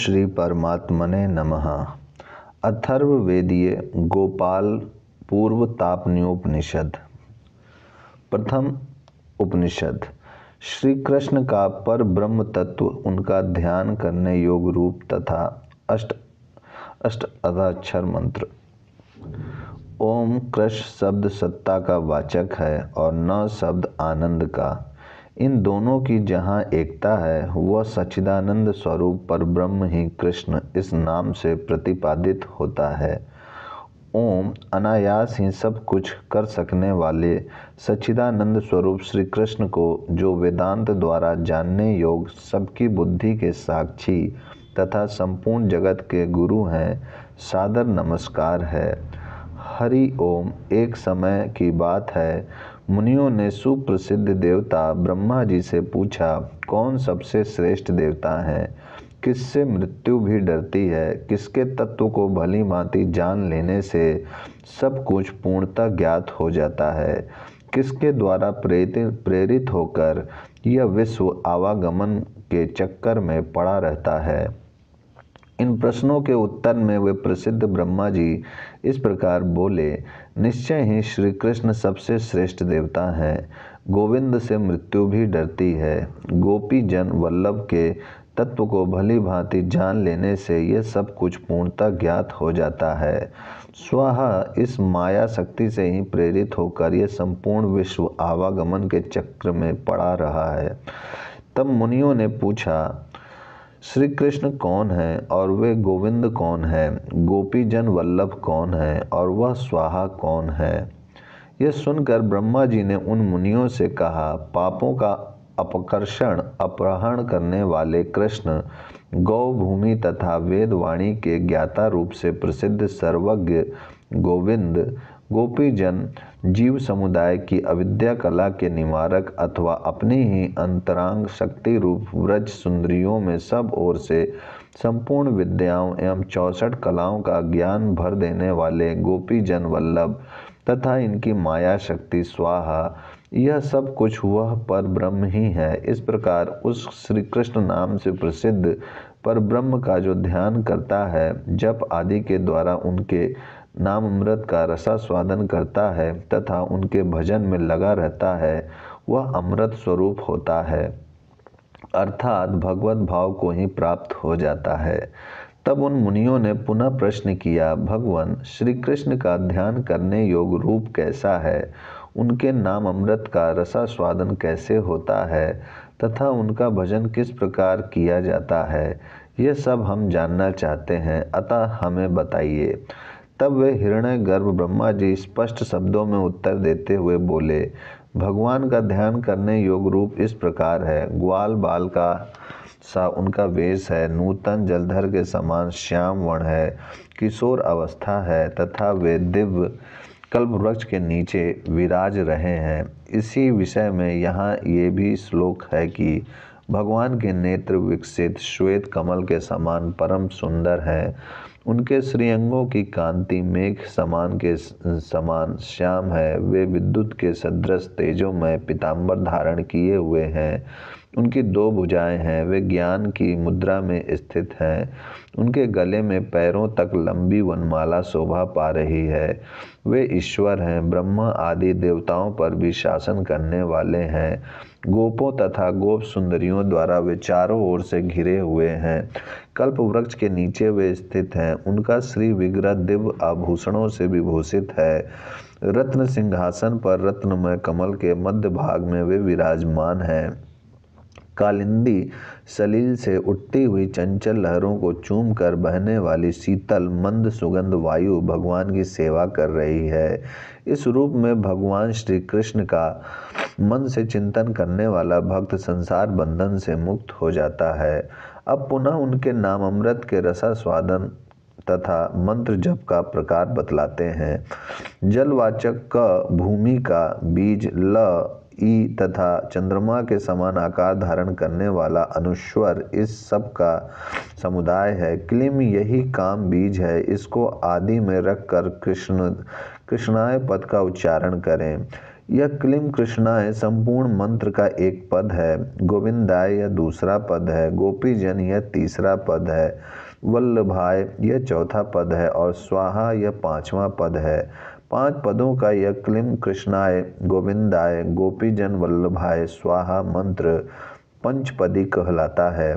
श्री परमात्मने नमः अथर्ववेदीय गोपाल पूर्व तापनियोपनिषद प्रथम उपनिषद श्री कृष्ण का पर ब्रह्म तत्व उनका ध्यान करने योग रूप तथा अष्ट अष्ट अदाक्षर मंत्र ओम कृष्ण शब्द सत्ता का वाचक है और न शब्द आनंद का इन दोनों की जहाँ एकता है वह सच्चिदानंद स्वरूप पर ब्रह्म ही कृष्ण इस नाम से प्रतिपादित होता है ओम अनायास ही सब कुछ कर सकने वाले सच्चिदानंद स्वरूप श्री कृष्ण को जो वेदांत द्वारा जानने योग सबकी बुद्धि के साक्षी तथा संपूर्ण जगत के गुरु हैं सादर नमस्कार है हरि ओम एक समय की बात है मुनियों ने सुप्रसिद्ध देवता ब्रह्मा जी से पूछा कौन सबसे श्रेष्ठ देवता है किससे मृत्यु भी डरती है किसके तत्व को भली भांति जान लेने से सब कुछ पूर्णतः ज्ञात हो जाता है किसके द्वारा प्रेरित प्रेरित होकर यह विश्व आवागमन के चक्कर में पड़ा रहता है इन प्रश्नों के उत्तर में वे प्रसिद्ध ब्रह्मा जी इस प्रकार बोले निश्चय ही श्री कृष्ण सबसे श्रेष्ठ देवता हैं गोविंद से मृत्यु भी डरती है गोपी जन वल्लभ के तत्व को भली भांति जान लेने से यह सब कुछ पूर्णतः ज्ञात हो जाता है स्वाहा इस माया शक्ति से ही प्रेरित होकर यह संपूर्ण विश्व आवागमन के चक्र में पड़ा रहा है तब मुनियों ने पूछा श्री कृष्ण कौन है और वे गोविंद कौन है गोपी जन वल्लभ कौन है और वह स्वाहा कौन है यह सुनकर ब्रह्मा जी ने उन मुनियों से कहा पापों का अपकर्षण अपहरण करने वाले कृष्ण गौभूमि तथा वेदवाणी के ज्ञाता रूप से प्रसिद्ध सर्वज्ञ गोविंद गोपीजन जीव समुदाय की अविद्या कला के निवारक अथवा अपनी ही अंतरांग शक्ति रूप व्रज सुंदरियों में सब ओर से संपूर्ण विद्याओं एवं चौसठ कलाओं का ज्ञान भर देने वाले गोपी जन वल्लभ तथा इनकी माया शक्ति स्वाहा यह सब कुछ वह पर ब्रह्म ही है इस प्रकार उस श्री कृष्ण नाम से प्रसिद्ध पर ब्रह्म का जो ध्यान करता है जप आदि के द्वारा उनके नाम अमृत का रसा स्वादन करता है तथा उनके भजन में लगा रहता है वह अमृत स्वरूप होता है अर्थात भगवत भाव को ही प्राप्त हो जाता है तब उन मुनियों ने पुनः प्रश्न किया भगवान श्री कृष्ण का ध्यान करने योग रूप कैसा है उनके नाम अमृत का रसा स्वादन कैसे होता है तथा उनका भजन किस प्रकार किया जाता है ये सब हम जानना चाहते हैं अतः हमें बताइए तब वे हिरणय गर्भ ब्रह्मा जी स्पष्ट शब्दों में उत्तर देते हुए बोले भगवान का ध्यान करने योग रूप इस प्रकार है ग्वाल बाल का सा उनका वेश है नूतन जलधर के समान श्याम वर्ण है किशोर अवस्था है तथा वे दिव्य कल्प वृक्ष के नीचे विराज रहे हैं इसी विषय में यहाँ ये भी श्लोक है कि भगवान के नेत्र विकसित श्वेत कमल के समान परम सुंदर हैं उनके श्रीअंगों की कांति मेघ समान के समान श्याम है वे विद्युत के सदृश तेजों में पीताम्बर धारण किए हुए हैं उनकी दो भुजाएं हैं वे ज्ञान की मुद्रा में स्थित हैं उनके गले में पैरों तक लंबी वनमाला शोभा पा रही है वे ईश्वर हैं ब्रह्मा आदि देवताओं पर भी शासन करने वाले हैं गोपों तथा गोप सुंदरियों द्वारा वे चारों ओर से घिरे हुए हैं कल्प वृक्ष के नीचे वे स्थित हैं उनका श्री विग्रह दिव्य आभूषणों से विभूषित है रत्न सिंहासन पर रत्नमय कमल के मध्य भाग में वे विराजमान हैं कालिंदी सलील से उठती हुई चंचल लहरों को चूम कर बहने वाली शीतल मंद सुगंध वायु भगवान की सेवा कर रही है इस रूप में भगवान श्री कृष्ण का मन से चिंतन करने वाला भक्त संसार बंधन से मुक्त हो जाता है अब पुनः उनके नाम अमृत के रसा स्वादन तथा मंत्र जप का प्रकार बतलाते हैं जलवाचक क भूमि का बीज ल ई तथा चंद्रमा के समान आकार धारण करने वाला अनुश्वर इस सब का समुदाय है क्लिम यही काम बीज है इसको आदि में रख कर कृष्ण कृष्णाय पद का उच्चारण करें यह क्लिम कृष्णाय संपूर्ण मंत्र का एक पद है गोविंदाय यह दूसरा पद है गोपीजन यह तीसरा पद है वल्लभाय यह चौथा पद है और स्वाहा यह पांचवा पद है पांच पदों का यह क्लिम कृष्णाय गोविंदाय गोपीजन वल्लभाय स्वाहा मंत्र पंचपदी कहलाता है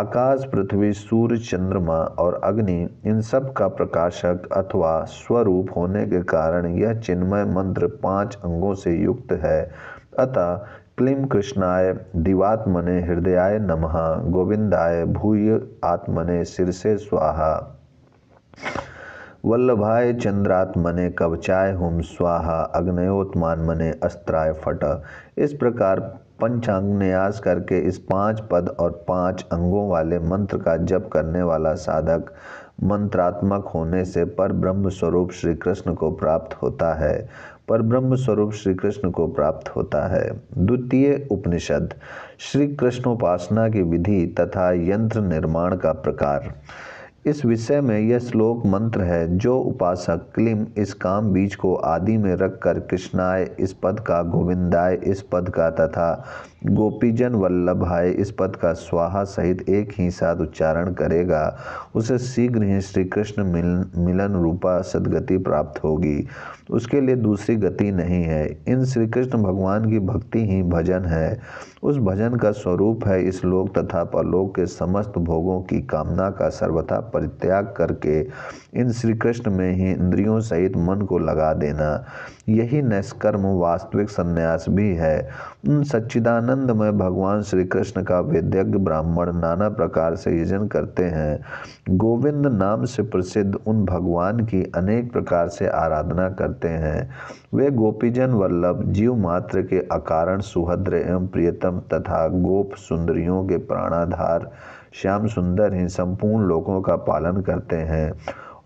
आकाश पृथ्वी सूर्य चंद्रमा और अग्नि इन सब का प्रकाशक अथवा स्वरूप होने के कारण यह चिन्मय मंत्र पांच अंगों से युक्त है अतः क्लिम कृष्णाय दिवात्मने हृदयाय नमः गोविंदाय भूय आत्मने सिरसे स्वाहा वल्लभाय चंद्रात्मने कवचाय हुम स्वाहा अग्नयोत्मान मने अस्त्राय फट इस प्रकार पंचांग न्यास करके इस पांच पद और पांच अंगों वाले मंत्र का जप करने वाला साधक मंत्रात्मक होने से पर ब्रह्म स्वरूप श्री कृष्ण को प्राप्त होता है पर ब्रह्म स्वरूप श्री कृष्ण को प्राप्त होता है द्वितीय उपनिषद श्री कृष्णोपासना की विधि तथा यंत्र निर्माण का प्रकार इस विषय में यह श्लोक मंत्र है जो उपासक क्लिम इस काम बीज को आदि में रखकर कृष्णाय इस पद का गोविंदाय इस पद का तथा गोपीजन वल्लभाय इस पद का स्वाहा सहित एक ही साथ उच्चारण करेगा उसे शीघ्र ही श्री कृष्ण मिल मिलन रूपा सदगति प्राप्त होगी उसके लिए दूसरी गति नहीं है इन श्री कृष्ण भगवान की भक्ति ही भजन है उस भजन का स्वरूप है इस लोक तथा परलोक के समस्त भोगों की कामना का सर्वथा परित्याग करके इन श्री कृष्ण में ही इंद्रियों सहित मन को लगा देना यही निष्कर्म वास्तविक संन्यास भी है उन सच्चिदानंद में भगवान श्री कृष्ण का वेद्यज्ञ ब्राह्मण नाना प्रकार से यजन करते हैं गोविंद नाम से प्रसिद्ध उन भगवान की अनेक प्रकार से आराधना करते हैं वे गोपीजन वल्लभ जीव मात्र के अकारण सुहद्र एवं प्रियतम तथा गोप सुंदरियों के प्राणाधार श्याम सुंदर ही संपूर्ण लोगों का पालन करते हैं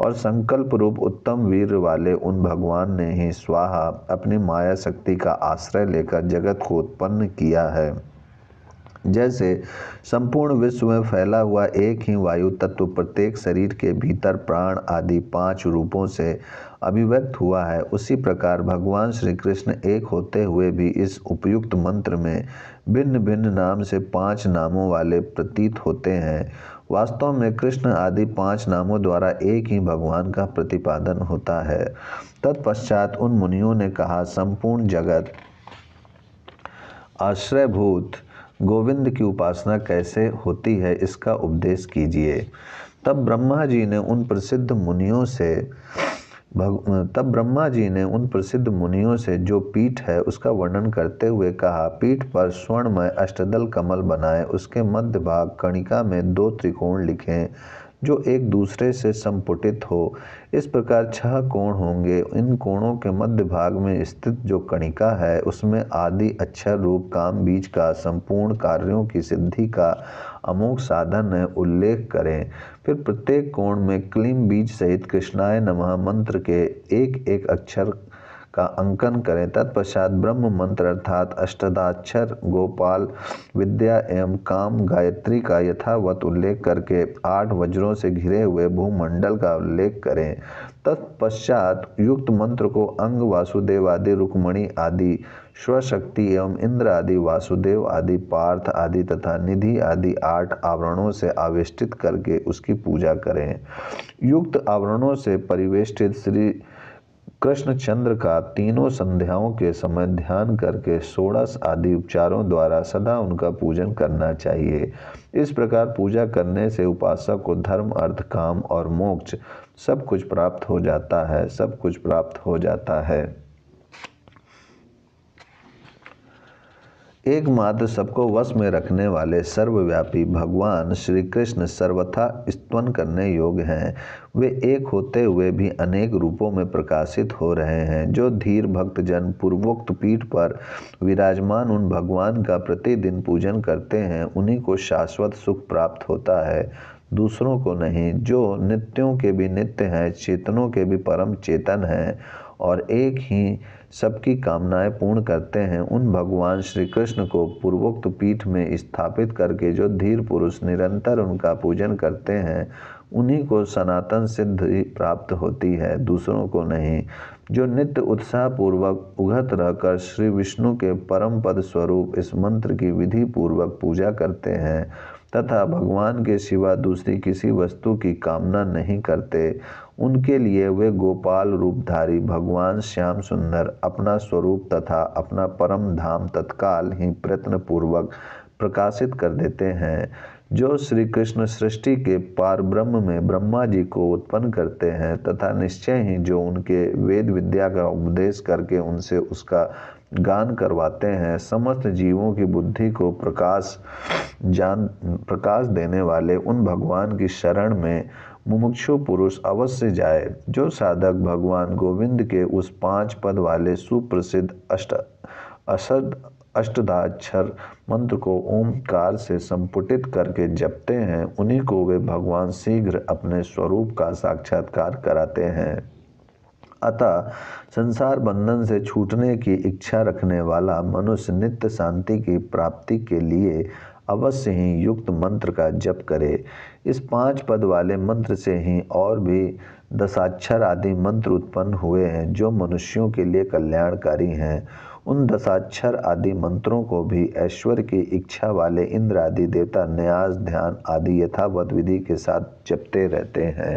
और संकल्प रूप उत्तम वीर वाले उन भगवान ने ही स्वाहा अपनी माया शक्ति का आश्रय लेकर जगत को उत्पन्न किया है जैसे संपूर्ण विश्व में फैला हुआ एक ही वायु तत्व प्रत्येक शरीर के भीतर प्राण आदि पांच रूपों से अभिव्यक्त हुआ है उसी प्रकार भगवान श्री कृष्ण एक होते हुए भी इस उपयुक्त मंत्र में भिन्न भिन्न नाम से पांच नामों वाले प्रतीत होते हैं वास्तव में कृष्ण आदि पांच नामों द्वारा एक ही भगवान का प्रतिपादन होता है तत्पश्चात उन मुनियों ने कहा संपूर्ण जगत आश्रयभूत गोविंद की उपासना कैसे होती है इसका उपदेश कीजिए तब ब्रह्मा जी ने उन प्रसिद्ध मुनियों से भग तब ब्रह्मा जी ने उन प्रसिद्ध मुनियों से जो पीठ है उसका वर्णन करते हुए कहा पीठ पर स्वर्णमय अष्टदल कमल बनाए उसके मध्य भाग कणिका में दो त्रिकोण लिखें जो एक दूसरे से संपुटित हो इस प्रकार छह कोण होंगे इन कोणों के मध्य भाग में स्थित जो कणिका है उसमें आदि अक्षर रूप काम बीज का संपूर्ण कार्यों की सिद्धि का अमोघ साधन है उल्लेख करें फिर प्रत्येक कोण में क्लीम बीज सहित कृष्णाय नमः मंत्र के एक एक अक्षर का अंकन करें तत्पश्चात ब्रह्म मंत्र अर्थात अष्टदाक्षर गोपाल विद्या एवं काम गायत्री का यथावत उल्लेख करके आठ वज्रों से घिरे हुए भूमंडल का उल्लेख करें तत्पश्चात युक्त मंत्र को अंग वासुदेव आदि रुक्मणी आदि स्वशक्ति एवं इंद्र आदि वासुदेव आदि पार्थ आदि तथा निधि आदि आठ आवरणों से आवेष्टित करके उसकी पूजा करें युक्त आवरणों से परिवेष्टित श्री कृष्ण चंद्र का तीनों संध्याओं के समय ध्यान करके सोड़स आदि उपचारों द्वारा सदा उनका पूजन करना चाहिए इस प्रकार पूजा करने से उपासक को धर्म अर्थ काम और मोक्ष सब कुछ प्राप्त हो जाता है सब कुछ प्राप्त हो जाता है एकमात्र सबको वश में रखने वाले सर्वव्यापी भगवान श्री कृष्ण सर्वथा स्तवन करने योग्य हैं वे एक होते हुए भी अनेक रूपों में प्रकाशित हो रहे हैं जो धीर भक्तजन पूर्वोक्त पीठ पर विराजमान उन भगवान का प्रतिदिन पूजन करते हैं उन्हीं को शाश्वत सुख प्राप्त होता है दूसरों को नहीं जो नित्यों के भी नित्य हैं चेतनों के भी परम चेतन हैं और एक ही सबकी कामनाएं पूर्ण करते हैं उन भगवान श्री कृष्ण को पूर्वोक्त पीठ में स्थापित करके जो धीर पुरुष निरंतर उनका पूजन करते हैं उन्हीं को सनातन सिद्धि प्राप्त होती है दूसरों को नहीं जो नित्य उत्साहपूर्वक उघत रहकर श्री विष्णु के परम पद स्वरूप इस मंत्र की विधि पूर्वक पूजा करते हैं तथा भगवान के सिवा दूसरी किसी वस्तु की कामना नहीं करते उनके लिए वे गोपाल रूपधारी भगवान श्याम सुंदर अपना स्वरूप तथा अपना परम धाम तत्काल ही प्रयत्नपूर्वक प्रकाशित कर देते हैं जो श्री कृष्ण सृष्टि के पार ब्रह्म में ब्रह्मा जी को उत्पन्न करते हैं तथा निश्चय ही जो उनके वेद विद्या का उपदेश करके उनसे उसका गान करवाते हैं समस्त जीवों की बुद्धि को प्रकाश जान प्रकाश देने वाले उन भगवान की शरण में मुमुक्षु पुरुष अवश्य जाए जो साधक भगवान गोविंद के उस पांच पद वाले सुप्रसिद्ध अष्ट असद अष्टाक्षर मंत्र को ओमकार से संपुटित करके जपते हैं उन्हीं को वे भगवान शीघ्र अपने स्वरूप का साक्षात्कार कराते हैं अतः संसार बंधन से छूटने की इच्छा रखने वाला मनुष्य नित्य शांति की प्राप्ति के लिए अवश्य ही युक्त मंत्र का जप करे इस पांच पद वाले मंत्र से ही और भी दशाक्षर आदि मंत्र उत्पन्न हुए हैं जो मनुष्यों के लिए कल्याणकारी हैं उन दशाक्षर आदि मंत्रों को भी ऐश्वर्य की इच्छा वाले इंद्र आदि देवता न्यास ध्यान आदि यथावत विधि के साथ जपते रहते हैं